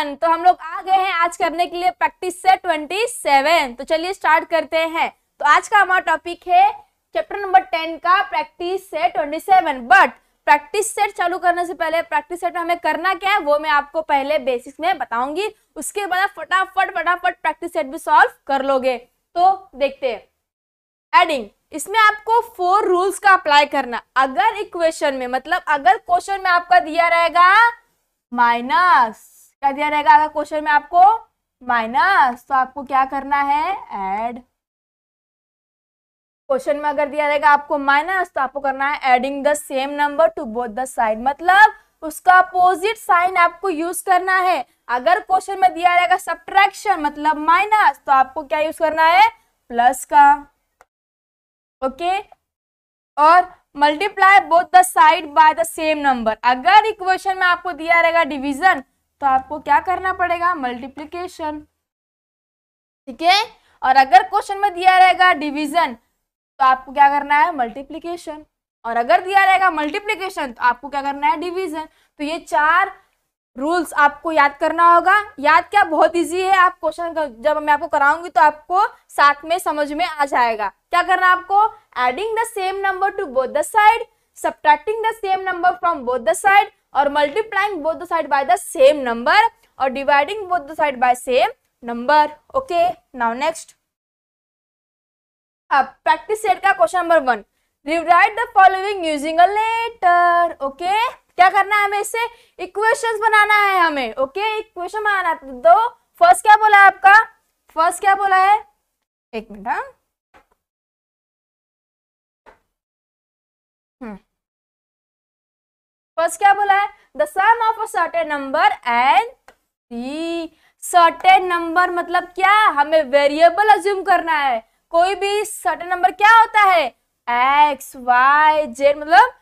One तो हम लोग आ गए हैं आज करने के लिए प्रैक्टिस से ट्वेंटी सेवन तो चलिए स्टार्ट करते हैं तो आज का हमारा टॉपिक है चैप्टर नंबर टेन का प्रैक्टिस से twenty seven but practice set चालू करने से पहले प्रैक्टिस सेट में हमें करना क्या है वो मैं आपको पहले बेसिक्स में बताऊंगी उसके बाद फटाफट फटाफट प्रैक्टिस सेट भी सॉल्व कर लोगे तो देखते हैं एडिंग इसमें आपको फोर रूल्स का अप्लाई करना अगर इक्वेशन में मतलब अगर क्वेश्चन में आपका दिया रहेगा माइनस क्या दिया रहेगा अगर क्वेश्चन में आपको माइनस तो आपको क्या करना है एड क्वेश्चन में अगर दिया रहेगा आपको माइनस तो आपको करना है adding the same number to both the side मतलब उसका अपोजिट साइन आपको यूज करना है अगर क्वेश्चन में दिया रहेगा सब्ट्रैक्शन मतलब माइनस तो आपको क्या यूज करना है प्लस का ओके okay? और multiply both the side by the same number अगर इक्वेशन में आपको दिया रहेगा डिवीजन तो आपको क्या करना पड़ेगा मल्टीप्लीकेशन ठीक है और अगर क्वेश्चन में दिया रहेगा डिवीजन तो आपको क्या करना है मल्टीप्लीकेशन और अगर दिया रहेगा मल्टीप्लीकेशन तो आपको क्या करना है डिवीजन तो ये चार रूल्स आपको याद करना होगा याद क्या बहुत इजी है आप क्वेश्चन जब मैं आपको कराऊंगी तो आपको साथ में समझ में आ जाएगा क्या करना आपको adding the same number to both the side subtracting the same number from both the side और multiplying both the side by the same number और dividing both the side by same number okay now next अब practice set का question number one rewrite the following using a letter okay क्या करना है हमें इससे equations बनाना है हमें ओके okay? इक्वेशन बनाना दो तो फर्स्ट क्या बोला है आपका फर्स्ट क्या बोला है एक मिनट हाँ। हम्म फर्स्ट क्या बोला है the sum of a certain number and C certain number मतलब क्या हमें वेरिएबल अज्यूम करना है कोई भी सर्टेन नंबर क्या होता है एक्स वाई जेड मतलब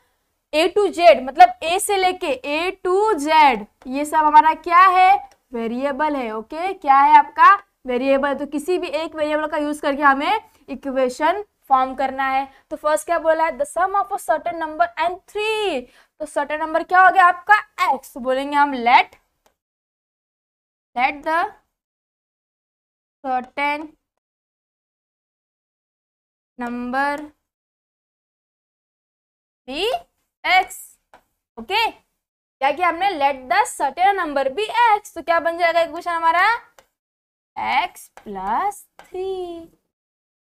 ए टू जेड मतलब ए से लेके ए टू जेड ये सब हमारा क्या है वेरिएबल है ओके okay? क्या है आपका वेरिएबल तो किसी भी एक वेरिएबल का यूज करके हमें इक्वेशन फॉर्म करना है तो फर्स्ट क्या बोला है the sum of a certain number and three तो सर्टन नंबर क्या हो गया आपका एक्स तो बोलेंगे हम let let the certain number be x okay क्या कि हमने let the certain number be x तो क्या बन जाएगा क्वेश्चन हमारा एक्स प्लस थ्री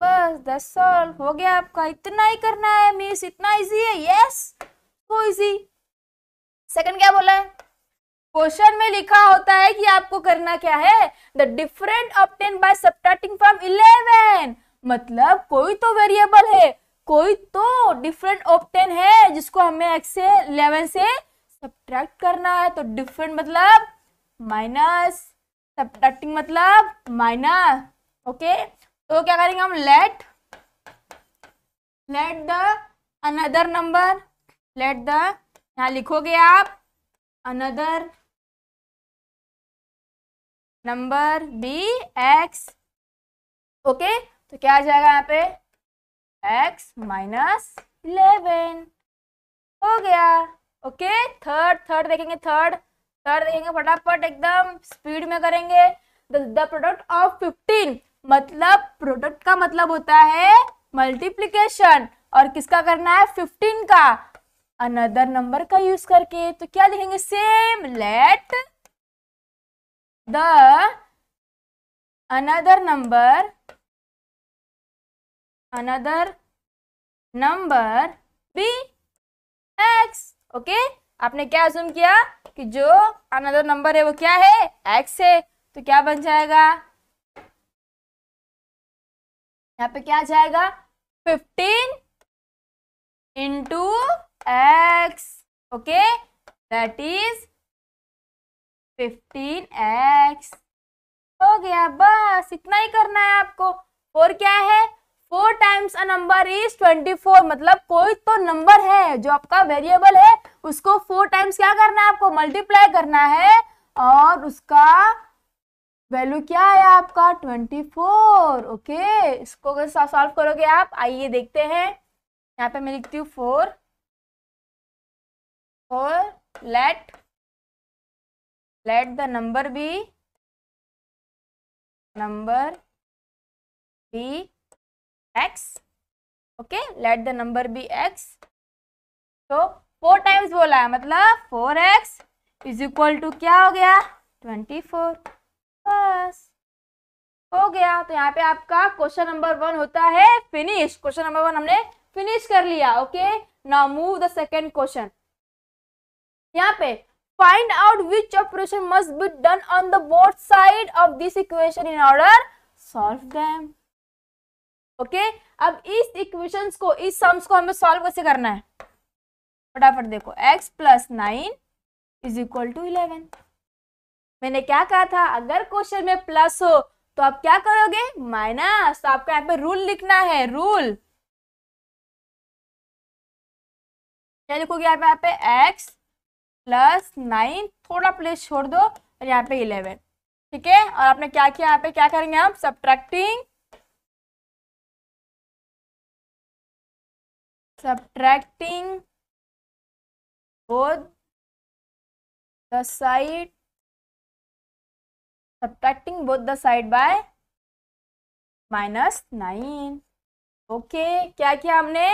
बस दस ऑल हो गया आपका इतना ही करना है मिस इतना इजी है यस सो इजी सेकंड क्या बोला है क्वेश्चन में लिखा होता है कि आपको करना क्या है the different obtain by subtracting from eleven मतलब कोई तो वेरिएबल है कोई तो डिफरेंट ऑप्टेन है जिसको हमें एक्स से इलेवन से सब्ट्रैक्ट करना है तो डिफरेंट मतलब माइनस सब्ट्रैक्टिंग मतलब माइनस ओके okay? तो क्या करेंगे हम let let the another number let the यहाँ लिखोगे आप another number be x okay तो क्या आ जाएगा यहाँ पे एक्स माइनस इलेवन हो गया ओके थर्ड थर्ड देखेंगे थर्ड थर्ड देखेंगे फटाफट एकदम स्पीड में करेंगे द प्रोडक्ट ऑफ फिफ्टीन मतलब प्रोडक्ट का मतलब होता है मल्टीप्लीकेशन और किसका करना है फिफ्टीन का अनदर नंबर का यूज करके तो क्या लिखेंगे same let the another number another number be x okay आपने क्या असूम किया कि जो अनदर नंबर है वो क्या है एक्स है तो क्या बन जाएगा यहाँ पे क्या आ जाएगा fifteen into X okay that is fifteen X हो गया बस इतना ही करना है आपको और क्या है four times a number is twenty four मतलब कोई तो नंबर है जो आपका वेरिएबल है उसको फोर टाइम्स क्या करना है आपको मल्टीप्लाई करना है और उसका वैल्यू क्या है आपका ट्वेंटी फोर ओके इसको अगर सॉल्व करोगे आप आइए देखते हैं यहाँ पे मैं लिखती हूँ four four let let the number be number be x okay let the number be x तो फोर टाइम्स बोला है मतलब four x is equal to क्या हो गया ट्वेंटी फोर बस हो गया तो यहाँ पे आपका क्वेश्चन नंबर वन होता है फिनिश क्वेश्चन नंबर वन हमने फिनिश कर लिया okay now move the second question यहाँ पे find out which operation must be done on the both side of this equation in order solve them okay अब इस equations को इस sums को हमें सॉल्व कैसे करना है फटाफट देखो x plus nine is equal to eleven मैंने क्या कहा था अगर क्वेश्चन में प्लस हो तो आप क्या करोगे माइनस तो आपको यहाँ पे रूल लिखना है रूल क्या लिखोगे पे यहाँ पे एक्स प्लस नाइन थोड़ा प्लेस छोड़ दो और यहाँ पे इलेवन ठीक है और आपने क्या किया यहाँ पे क्या करेंगे आप subtracting subtracting both the side subtracting both the side by minus nine okay क्या किया हमने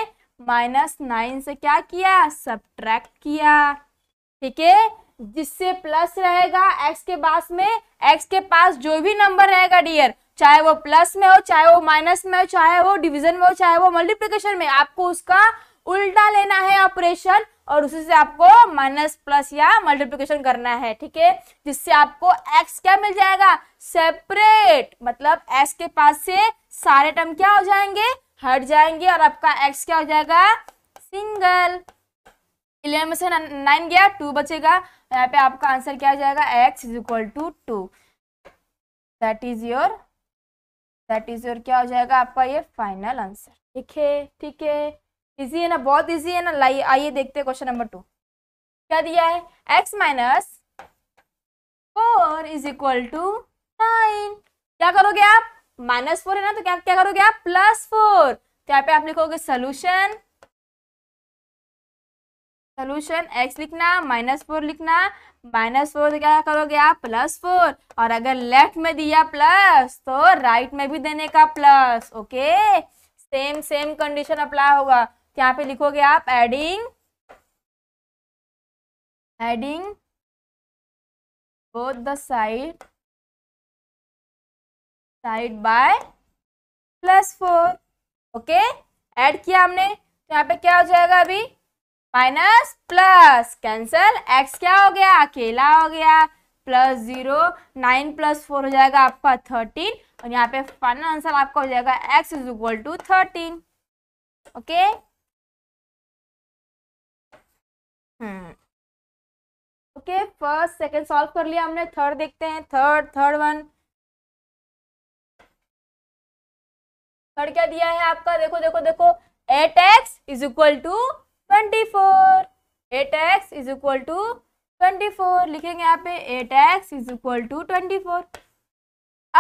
माइनस नाइन से क्या किया सब्ट्रैक्ट किया ठीक है जिससे प्लस रहेगा एक्स के पास में एक्स के पास जो भी नंबर रहेगा डियर चाहे वो प्लस में हो चाहे वो माइनस में हो चाहे वो डिवीजन में हो चाहे वो मल्टीप्लिकेशन में आपको उसका उल्टा लेना है ऑपरेशन और उसी से आपको माइनस प्लस या मल्टीप्लीकेशन करना है ठीक है जिससे आपको एक्स क्या मिल जाएगा सेपरेट मतलब एक्स के पास से सारे टर्म क्या हो जाएंगे हट जाएंगे और आपका एक्स क्या हो जाएगा सिंगल इलेवन में से नाइन गया टू बचेगा यहाँ पे आपका आंसर क्या हो जाएगा x is equal to two that is your that is your क्या हो जाएगा आपका ये फाइनल आंसर ठीक है ठीक है इजी है ना बहुत इजी है ना लाइए आइए देखते हैं क्वेश्चन नंबर टू क्या दिया है x minus four is equal to nine क्या करोगे आप माइनस फोर है ना तो क्या क्या करोगे आप प्लस फोर क्या पे आप लिखोगे सोल्यूशन सोल्यूशन एक्स लिखना माइनस फोर लिखना माइनस फोर तो क्या करोगे आप प्लस फोर और अगर लेफ्ट में दिया प्लस तो राइट में भी देने का plus okay same same condition apply होगा यहाँ पे लिखोगे आप adding adding both the side side by plus four okay add किया हमने तो यहाँ पे क्या हो जाएगा अभी माइनस प्लस कैंसल एक्स क्या हो गया अकेला हो गया plus zero nine plus four हो जाएगा आपका थर्टीन और यहाँ पे फाइनल आंसर आपका हो जाएगा x is equal to thirteen okay okay first second solve कर लिया हमने थर्ड देखते हैं थर्ड थर्ड वन थर्ड क्या दिया है आपका देखो देखो देखो eight x is equal to twenty four eight x is equal to twenty four लिखेंगे यहाँ पे eight x is equal to twenty four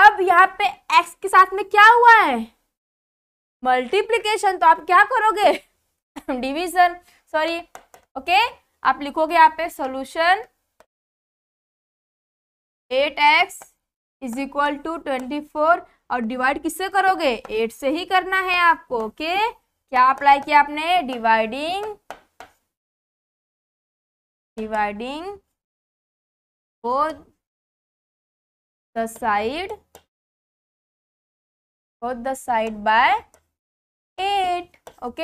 अब यहाँ पे एक्स के साथ में क्या हुआ है मल्टीप्लीकेशन तो आप क्या करोगे डिवीजन सॉरी ओके आप लिखोगे यहाँ पे solution eight x is equal to twenty four और डिवाइड किससे करोगे एट से ही करना है आपको ओके क्या अप्लाई किया आपने dividing dividing the side side both the side by 8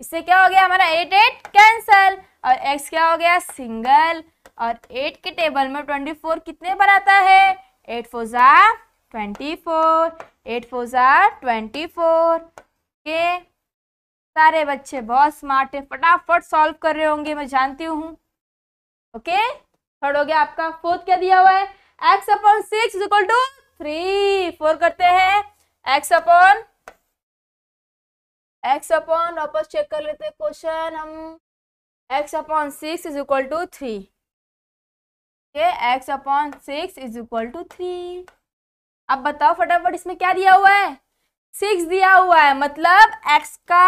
इससे क्या हो गया हमारा एट एट कैंसल और x क्या हो गया सिंगल और एट के टेबल में ट्वेंटी फोर कितने पर आता है एट फोर ज़ार ट्वेंटी फोर एट फोर ज़ार ट्वेंटी फोर के सारे बच्चे बहुत स्मार्ट है फटाफट सॉल्व कर रहे होंगे मैं जानती हूँ ओके थर्ड हो गया आपका फोर्थ क्या दिया हुआ है x upon six equal to three four करते हैं एक्स अपॉन एक्स अपॉन वापस चेक कर लेते क्वेश्चन हम x upon six is equal to three x upon six is equal to three अब बताओ फटाफट इसमें क्या दिया हुआ है सिक्स दिया हुआ है मतलब एक्स का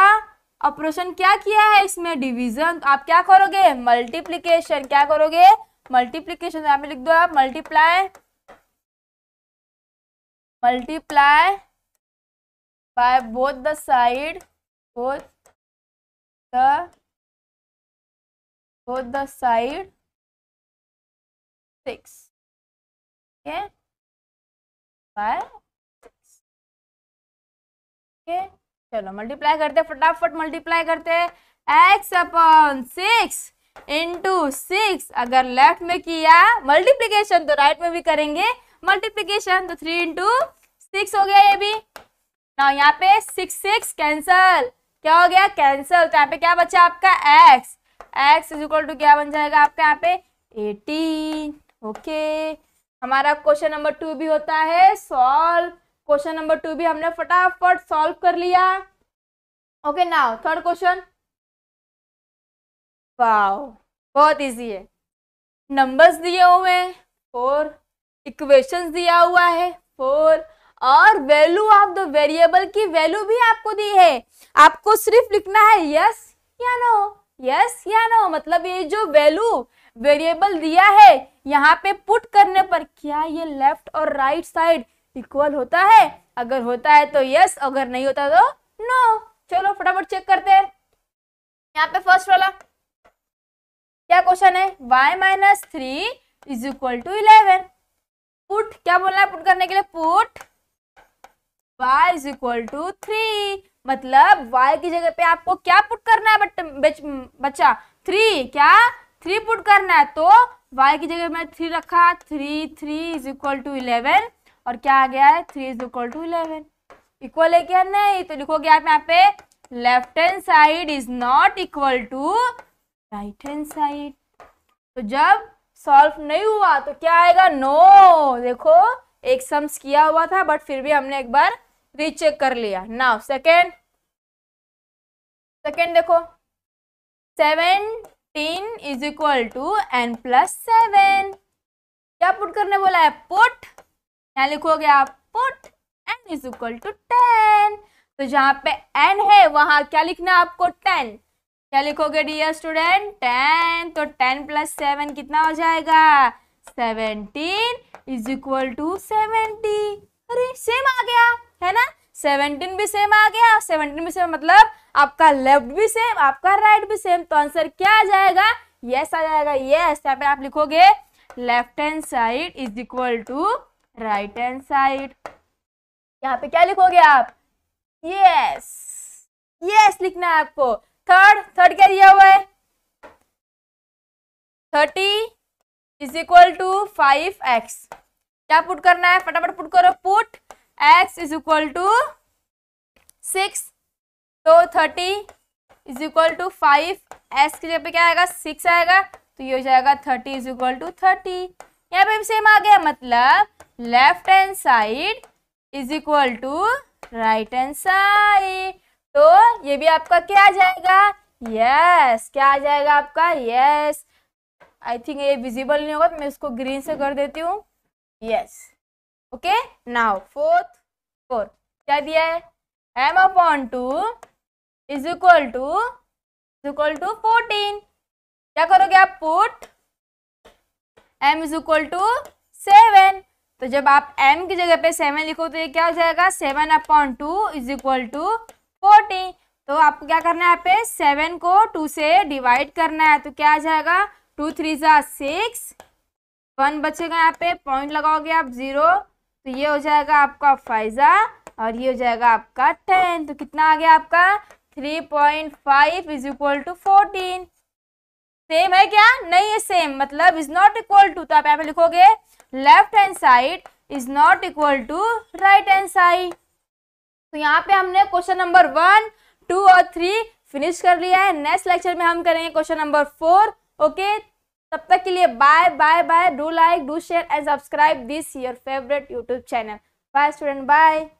ऑपरेशन क्या किया है इसमें डिवीजन आप क्या करोगे मल्टीप्लीकेशन क्या करोगे मल्टीप्लीकेशन यहाँ पे लिख दो आप multiply multiply by both the side both the both the side six okay by six okay चलो मल्टीप्लाई करते फटाफट मल्टीप्लाई करते x upon six into six अगर लेफ्ट में किया मल्टीप्लीकेशन तो राइट में भी करेंगे मल्टीप्लीकेशन तो थ्री इंटू सिक्स हो गया ये भी ना यहाँ पे सिक्स सिक्स कैंसल क्या हो गया कैंसिल तो यहाँ पे क्या बचा आपका x x is equal to क्या बन जाएगा आपका यहाँ पे एटीन ओके हमारा क्वेश्चन नंबर टू भी होता है सॉल्व क्वेश्चन नंबर टू भी हमने फटाफट सॉल्व कर लिया okay now third question wow बहुत इजी है नंबर्स दिए हुए हैं फोर इक्वेशंस दिया हुआ है फोर और वैल्यू ऑफ द वेरिएबल की वैल्यू भी आपको दी है आपको सिर्फ लिखना है यस या नो यस या नो मतलब ये जो वैल्यू वेरिएबल दिया है यहाँ पे पुट करने पर क्या ये लेफ्ट और राइट साइड इक्वल होता है अगर होता है तो यस अगर नहीं होता तो नो चलो फटाफट चेक करते हैं यहाँ पे फर्स्ट वाला क्या क्वेश्चन है y minus three is equal to eleven put क्या बोलना है पुट करने के लिए put y is equal to three मतलब वाई की जगह पे आपको क्या पुट करना है बट बच्चा थ्री क्या थ्री पुट करना है तो वाई की जगह मैं थ्री रखा three three is equal to eleven और क्या आ गया है three is equal to eleven equal है क्या नहीं तो लिखोगे आप यहाँ पे left hand side is not equal to right hand side तो जब सॉल्व नहीं हुआ तो क्या आएगा नो no! देखो एक सम्स किया हुआ था बट फिर भी हमने एक बार रीचेक कर लिया नाउ सेकेंड सेकेंड देखो seventeen is equal to n plus seven क्या पुट करने बोला है पुट तो क्या लिखोगे आप put n is equal to ten तो जहां पे एन है वहां क्या लिखना आपको टेन क्या लिखोगे डियर स्टूडेंट टेन तो टेन प्लस सेवन कितना हो जाएगा seventeen is equal to seventy अरे सेम आ गया है ना सेवनटीन भी सेम आ गया सेवनटीन भी सेम मतलब आपका लेफ्ट भी सेम आपका राइट भी सेम तो आंसर क्या आ जाएगा यस आ जाएगा यस यहाँ पे आप लिखोगे left hand side is equal to right hand side यहाँ पे क्या लिखोगे आप यस यस लिखना है आपको थर्ड थर्ड क्या दिया हुआ है thirty is equal to five x क्या पुट करना है फटाफट पुट करो put x is equal to six तो thirty is equal to five x की जगह पे क्या आएगा सिक्स आएगा तो ये हो जाएगा thirty is equal to thirty यहाँ पे भी सेम आ गया मतलब left hand side is equal to right hand side तो ये भी आपका क्या आ जाएगा यस yes. क्या आ जाएगा आपका यस आई थिंक ये विजिबल नहीं होगा तो मैं इसको ग्रीन से कर देती हूँ yes yes. Okay now fourth four क्या दिया है m upon two is equal to is equal to fourteen क्या करोगे आप put m is equal to seven तो जब आप एम की जगह पे सेवन लिखो तो ये क्या हो जाएगा seven upon two is equal to fourteen तो आपको क्या करना है यहाँ पे सेवन को टू से डिवाइड करना है तो क्या आ जाएगा टू थ्री ज़ा सिक्स वन बचेगा यहाँ पे पॉइंट लगाओगे आप जीरो तो ये हो जाएगा आपका फाइजा और ये हो जाएगा आपका टेन तो कितना आ गया आपका three point five is equal to fourteen same है क्या नहीं है सेम मतलब इज नॉट इक्वल टू तो आप यहाँ पे लिखोगे left hand side is not equal to right hand side तो यहाँ पे हमने क्वेश्चन नंबर वन टू और थ्री फिनिश कर लिया है नेक्स्ट लेक्चर में हम करेंगे क्वेश्चन नंबर फोर ओके तब तक के लिए bye bye bye do like do share and subscribe this your favourite YouTube channel bye student bye